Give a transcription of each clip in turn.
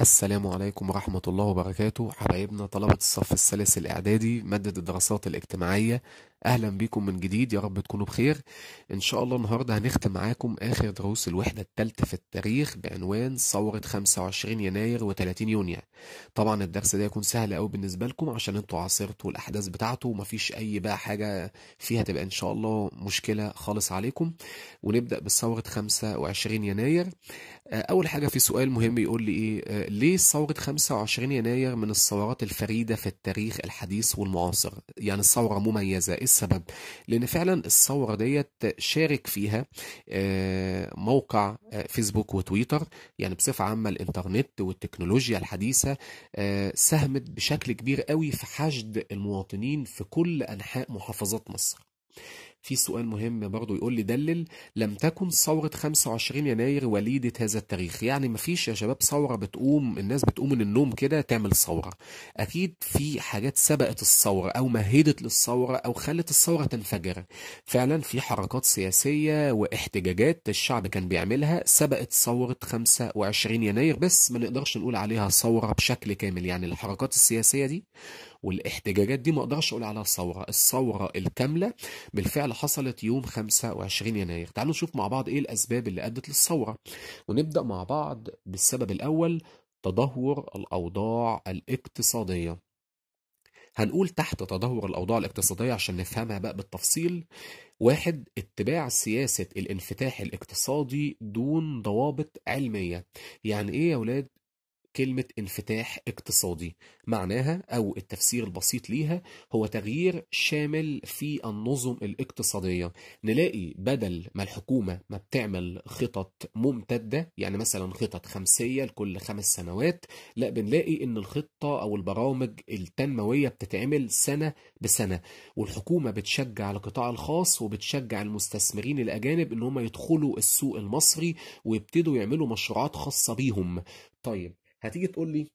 السلام عليكم ورحمة الله وبركاته حبايبنا طلبة الصف الثالث الإعدادي مادة الدراسات الاجتماعية أهلا بيكم من جديد يا رب تكونوا بخير إن شاء الله النهاردة هنختم معاكم آخر دروس الوحدة الثالثة في التاريخ بعنوان ثورة 25 يناير و30 يونيو طبعا الدرس ده يكون سهل أوي بالنسبة لكم عشان انتوا عاصرتوا الأحداث بتاعته ومفيش أي بقى حاجة فيها تبقى إن شاء الله مشكلة خالص عليكم ونبدأ بالثورة 25 يناير آه، أول حاجة في سؤال مهم يقول لي إيه آه، ليه ثورة 25 يناير من الثورات الفريدة في التاريخ الحديث والمعاصر يعني الثورة مميزة إيه السبب؟ لأن فعلا الثورة ديت شارك فيها آه، موقع آه، فيسبوك وتويتر يعني بصفة عامة الإنترنت والتكنولوجيا الحديثة آه، ساهمت بشكل كبير قوي في حشد المواطنين في كل أنحاء محافظات مصر في سؤال مهم برضه يقول لي دلل لم تكن ثورة 25 يناير وليدة هذا التاريخ يعني مفيش يا شباب ثورة بتقوم الناس بتقوم من النوم كده تعمل ثورة أكيد في حاجات سبقت الثورة أو مهدت للثورة أو خلت الثورة تنفجر فعلا في حركات سياسية واحتجاجات الشعب كان بيعملها سبقت ثورة 25 يناير بس ما نقدرش نقول عليها ثورة بشكل كامل يعني الحركات السياسية دي والاحتجاجات دي ما اقدرش اقول عليها ثورة الثورة الكاملة بالفعل حصلت يوم 25 يناير تعالوا نشوف مع بعض ايه الاسباب اللي ادت للثوره ونبدا مع بعض بالسبب الاول تدهور الاوضاع الاقتصاديه هنقول تحت تدهور الأوضاع الاقتصادية عشان نفهمها بقى بالتفصيل واحد اتباع سياسة الانفتاح الاقتصادي دون ضوابط علمية يعني ايه يا ولاد كلمة انفتاح اقتصادي معناها أو التفسير البسيط ليها هو تغيير شامل في النظم الاقتصادية نلاقي بدل ما الحكومة ما بتعمل خطط ممتدة يعني مثلا خطط خمسية لكل خمس سنوات لا بنلاقي إن الخطة أو البرامج التنموية بتتعمل سنة بسنة والحكومة بتشجع القطاع الخاص وبتشجع المستثمرين الأجانب إن هم يدخلوا السوق المصري ويبتدوا يعملوا مشروعات خاصة بيهم طيب هتيجي تقول لي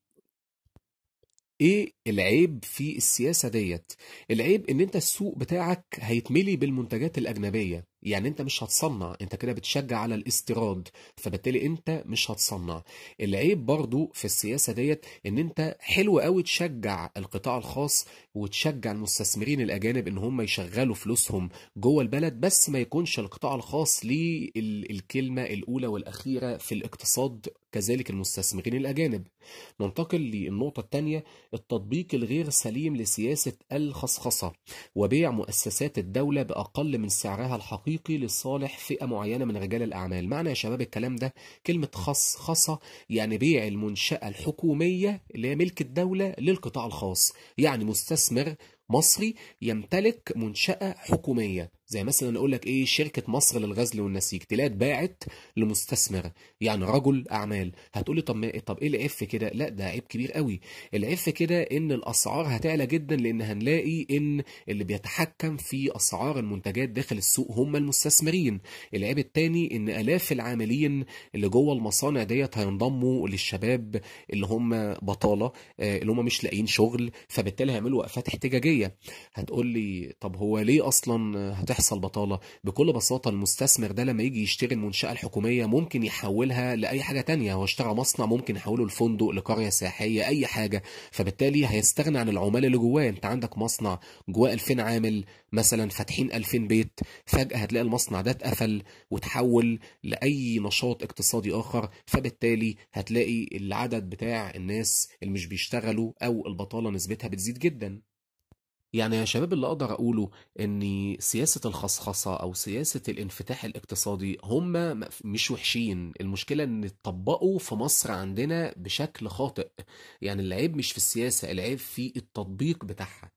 ايه العيب في السياسه ديت العيب ان انت السوق بتاعك هيتملي بالمنتجات الاجنبيه يعني انت مش هتصنع انت كده بتشجع على الاستيراد فبالتالي انت مش هتصنع العيب برضو في السياسه ديت ان انت حلو قوي تشجع القطاع الخاص وتشجع المستثمرين الاجانب ان هم يشغلوا فلوسهم جوه البلد بس ما يكونش القطاع الخاص ليه الكلمه الاولى والاخيره في الاقتصاد كذلك المستثمرين الأجانب ننتقل للنقطة الثانية التطبيق الغير سليم لسياسة الخصخصة وبيع مؤسسات الدولة بأقل من سعرها الحقيقي لصالح فئة معينة من رجال الأعمال معنى يا شباب الكلام ده كلمة خصخصة يعني بيع المنشأة الحكومية اللي هي ملك الدولة للقطاع الخاص يعني مستثمر مصري يمتلك منشأة حكومية زي مثلا اقول لك ايه شركه مصر للغزل والنسيج تلاقي اتباعت لمستثمر يعني رجل اعمال هتقول لي طب ما طب ايه العف كده لا ده عيب كبير قوي العيب كده ان الاسعار هتعلى جدا لان هنلاقي ان اللي بيتحكم في اسعار المنتجات داخل السوق هم المستثمرين العيب التاني ان الاف العاملين اللي جوه المصانع ديت هينضموا للشباب اللي هم بطاله آه، اللي هم مش لاقيين شغل فبالتالي هيعملوا وقفات احتجاجيه هتقول لي طب هو ليه اصلا هتحصل تحصل بطالة بكل بساطة المستثمر ده لما يجي يشتري المنشأة الحكومية ممكن يحولها لأي حاجة تانية هو اشترى مصنع ممكن يحوله لفندق لقرية سياحية أي حاجة فبالتالي هيستغنى عن العمال اللي جواه أنت عندك مصنع جواه 2000 عامل مثلا فاتحين 2000 بيت فجأة هتلاقي المصنع ده اتقفل وتحول لأي نشاط اقتصادي آخر فبالتالي هتلاقي العدد بتاع الناس اللي مش بيشتغلوا أو البطالة نسبتها بتزيد جدا يعني يا شباب اللي أقدر أقوله إن سياسة الخصخصة أو سياسة الانفتاح الاقتصادي هم مش وحشين المشكلة إن اتطبقوا في مصر عندنا بشكل خاطئ يعني العيب مش في السياسة العيب في التطبيق بتاعها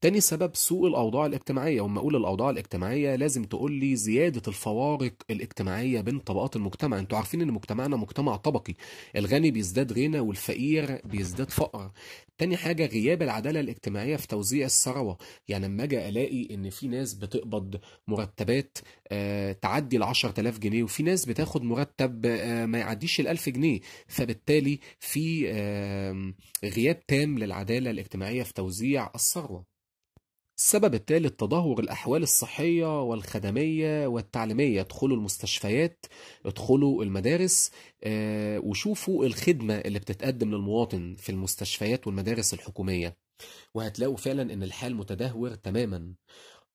تاني سبب سوء الأوضاع الاجتماعية وما أقول الأوضاع الاجتماعية لازم تقول لي زيادة الفوارق الاجتماعية بين طبقات المجتمع انتوا عارفين ان مجتمعنا مجتمع طبقي الغني بيزداد غنى والفقير بيزداد فقر تاني حاجة غياب العدالة الاجتماعية في توزيع الثروة يعني لما أجي ألاقي ان في ناس بتقبض مرتبات آه، تعدي ال 10000 جنيه وفي ناس بتاخد مرتب آه، ما يعديش ال 1000 جنيه فبالتالي في غياب تام للعدالة الاجتماعية في توزيع الثروة السبب الثالث تدهور الأحوال الصحية والخدمية والتعليمية ادخلوا المستشفيات ادخلوا المدارس اه وشوفوا الخدمة اللي بتتقدم للمواطن في المستشفيات والمدارس الحكومية وهتلاقوا فعلا ان الحال متدهور تماما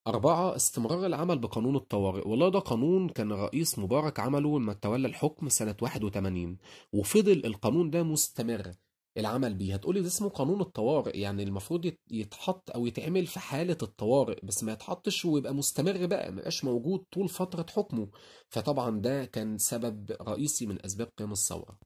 أربعة استمرار العمل بقانون الطوارئ والله ده قانون كان الرئيس مبارك عمله لما تولى الحكم سنة 81 وفضل القانون ده مستمر العمل بيه هتقولي ده اسمه قانون الطوارئ يعني المفروض يتحط او يتعمل في حاله الطوارئ بس ما يتحطش ويبقى مستمر بقى ما يبقاش موجود طول فتره حكمه فطبعا ده كان سبب رئيسي من اسباب قيام الثوره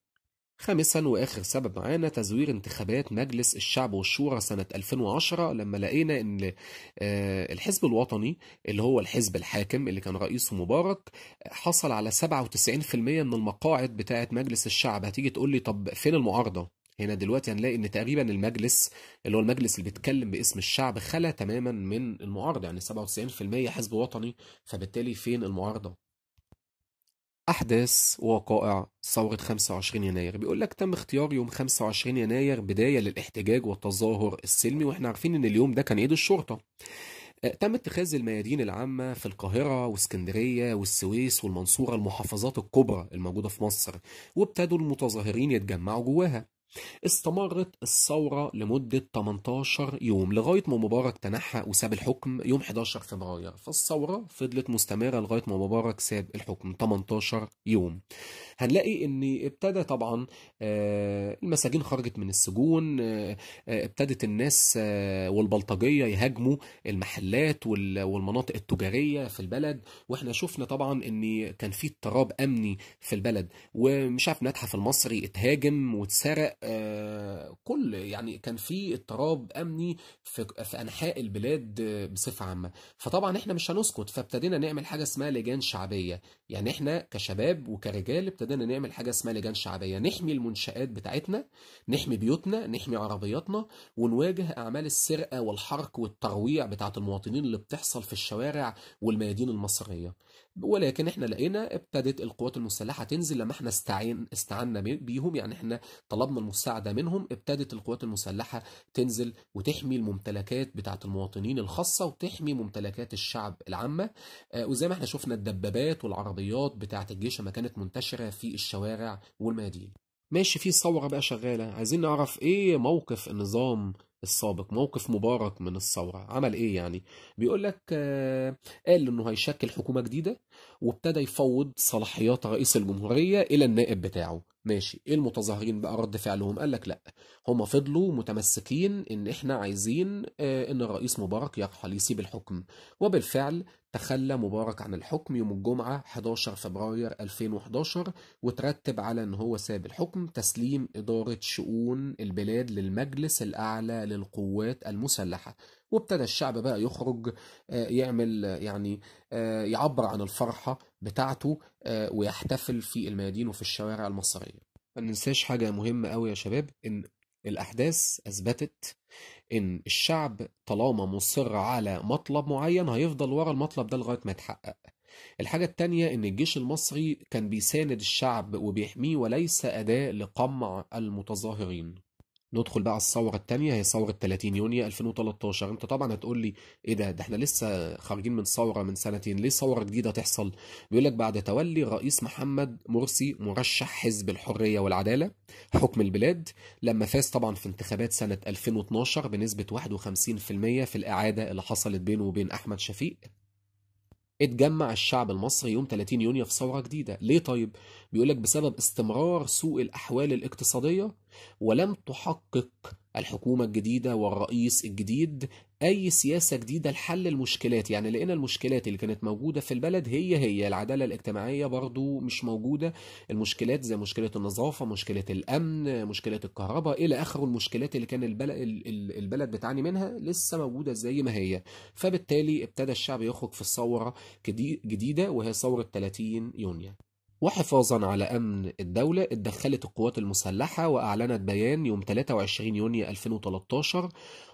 خامسا واخر سبب معانا تزوير انتخابات مجلس الشعب والشورى سنه 2010 لما لقينا ان آه، الحزب الوطني اللي هو الحزب الحاكم اللي كان رئيسه مبارك حصل على 97% من المقاعد بتاعه مجلس الشعب هتيجي تقول لي طب فين المعارضه هنا دلوقتي هنلاقي ان تقريبا المجلس اللي هو المجلس اللي بيتكلم باسم الشعب خلى تماما من المعارضه يعني 97% حزب وطني فبالتالي فين المعارضه؟ أحداث ووقائع ثورة 25 يناير بيقول لك تم اختيار يوم 25 يناير بداية للاحتجاج والتظاهر السلمي واحنا عارفين ان اليوم ده كان ايد الشرطة آه، تم اتخاذ الميادين العامة في القاهرة واسكندرية والسويس والمنصورة المحافظات الكبرى الموجودة في مصر وابتدوا المتظاهرين يتجمعوا جواها استمرت الثورة لمدة 18 يوم لغاية ما مبارك تنحى وساب الحكم يوم 11 فبراير فالثورة فضلت مستمرة لغاية ما مبارك ساب الحكم 18 يوم هنلاقي ان ابتدى طبعا آه، المساجين خرجت من السجون آه، آه، ابتدت الناس والبلطجية يهاجموا المحلات والمناطق التجارية في البلد واحنا شفنا طبعا ان كان في اضطراب امني في البلد ومش عارف متحف المصري اتهاجم واتسرق آه، كل يعني كان في اضطراب امني في, في انحاء البلاد بصفه عامه فطبعا احنا مش هنسكت فابتدينا نعمل حاجه اسمها لجان شعبيه يعني احنا كشباب وكرجال ابتدينا نعمل حاجه اسمها لجان شعبيه نحمي المنشات بتاعتنا نحمي بيوتنا نحمي عربياتنا ونواجه اعمال السرقه والحرق والترويع بتاعه المواطنين اللي بتحصل في الشوارع والميادين المصريه ولكن احنا لقينا ابتدت القوات المسلحة تنزل لما احنا استعين استعنا بيهم يعني احنا طلبنا المساعدة منهم ابتدت القوات المسلحة تنزل وتحمي الممتلكات بتاعة المواطنين الخاصة وتحمي ممتلكات الشعب العامة آه، وزي ما احنا شفنا الدبابات والعربيات بتاعة الجيش ما كانت منتشرة في الشوارع والميادين ماشي في ثورة بقى شغالة عايزين نعرف ايه موقف النظام السابق موقف مبارك من الثورة عمل ايه يعني بيقول لك آه، قال انه هيشكل حكومة جديدة وابتدى يفوض صلاحيات رئيس الجمهورية الى النائب بتاعه ماشي ايه المتظاهرين بقى رد فعلهم قال لك لا هم فضلوا متمسكين ان احنا عايزين آه، ان الرئيس مبارك يرحل يسيب الحكم وبالفعل تخلى مبارك عن الحكم يوم الجمعة 11 فبراير 2011 وترتب على ان هو ساب الحكم تسليم إدارة شؤون البلاد للمجلس الأعلى للقوات المسلحة وابتدى الشعب بقى يخرج آه، يعمل يعني آه، يعبر عن الفرحة بتاعته آه، ويحتفل في الميادين وفي الشوارع المصرية ما ننساش حاجة مهمة قوي يا شباب إن الأحداث أثبتت إن الشعب طالما مصر على مطلب معين هيفضل ورا المطلب ده لغاية ما يتحقق الحاجة التانية إن الجيش المصري كان بيساند الشعب وبيحميه وليس أداة لقمع المتظاهرين ندخل بقى الثوره الثانيه هي ثوره 30 يونيو 2013 انت طبعا هتقول لي ايه ده ده احنا لسه خارجين من ثوره من سنتين ليه ثوره جديده تحصل بيقول لك بعد تولي الرئيس محمد مرسي مرشح حزب الحريه والعداله حكم البلاد لما فاز طبعا في انتخابات سنه 2012 بنسبه 51% في الاعاده اللي حصلت بينه وبين احمد شفيق اتجمع الشعب المصري يوم 30 يونيو في ثورة جديدة ليه طيب؟ بيقولك بسبب استمرار سوء الأحوال الاقتصادية ولم تحقق الحكومة الجديدة والرئيس الجديد اي سياسه جديده لحل المشكلات يعني لقينا المشكلات اللي كانت موجوده في البلد هي هي العداله الاجتماعيه برضو مش موجوده المشكلات زي مشكله النظافه مشكله الامن مشكله الكهرباء الى اخره المشكلات اللي كان البلد البلد بتعاني منها لسه موجوده زي ما هي فبالتالي ابتدى الشعب يخرج في الثوره جديده وهي ثوره 30 يونيو وحفاظا على أمن الدولة اتدخلت القوات المسلحة وأعلنت بيان يوم 23 يونيو 2013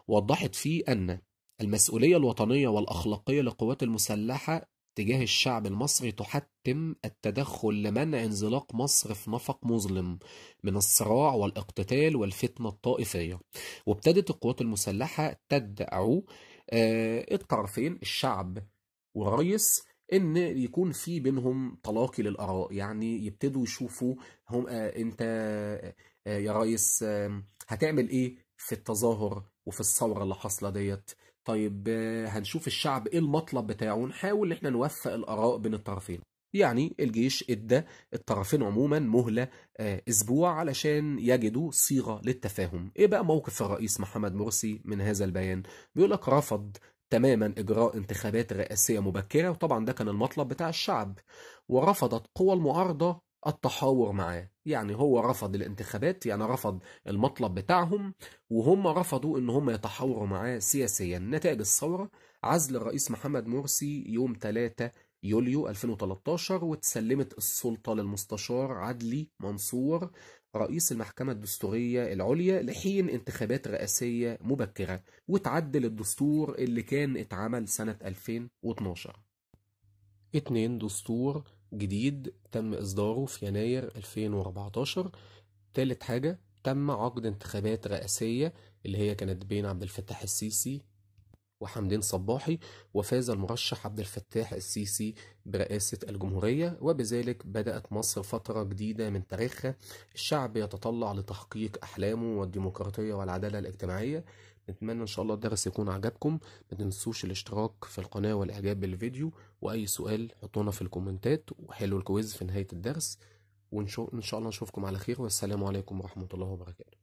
وضحت فيه أن المسؤولية الوطنية والأخلاقية للقوات المسلحة تجاه الشعب المصري تحتم التدخل لمنع انزلاق مصر في نفق مظلم من الصراع والاقتتال والفتنة الطائفية وابتدت القوات المسلحة تدعو آه، الطرفين الشعب والرئيس ان يكون في بينهم تلاقي للاراء يعني يبتدوا يشوفوا هم آه، انت آه، آه، يا ريس هتعمل ايه في التظاهر وفي الثوره اللي حاصله ديت طيب هنشوف الشعب ايه المطلب بتاعه ونحاول احنا نوفق الاراء بين الطرفين يعني الجيش ادى الطرفين عموما مهله اسبوع علشان يجدوا صيغه للتفاهم ايه بقى موقف الرئيس محمد مرسي من هذا البيان بيقول لك رفض تماما إجراء انتخابات رئاسية مبكرة وطبعا ده كان المطلب بتاع الشعب ورفضت قوى المعارضة التحاور معاه يعني هو رفض الانتخابات يعني رفض المطلب بتاعهم وهم رفضوا ان هم يتحاوروا معاه سياسيا نتائج الثورة عزل الرئيس محمد مرسي يوم 3 يوليو 2013 وتسلمت السلطة للمستشار عدلي منصور رئيس المحكمة الدستورية العليا لحين انتخابات رئاسية مبكرة وتعدل الدستور اللي كان اتعمل سنة 2012 اتنين دستور جديد تم إصداره في يناير 2014 تالت حاجة تم عقد انتخابات رئاسية اللي هي كانت بين عبد الفتاح السيسي وحمدين صباحي وفاز المرشح عبد الفتاح السيسي برئاسة الجمهورية وبذلك بدأت مصر فترة جديدة من تاريخها الشعب يتطلع لتحقيق أحلامه والديمقراطية والعدالة الاجتماعية نتمنى إن شاء الله الدرس يكون عجبكم ما تنسوش الاشتراك في القناة والإعجاب بالفيديو وأي سؤال حطونا في الكومنتات وحلوا الكويز في نهاية الدرس وإن شاء الله نشوفكم على خير والسلام عليكم ورحمة الله وبركاته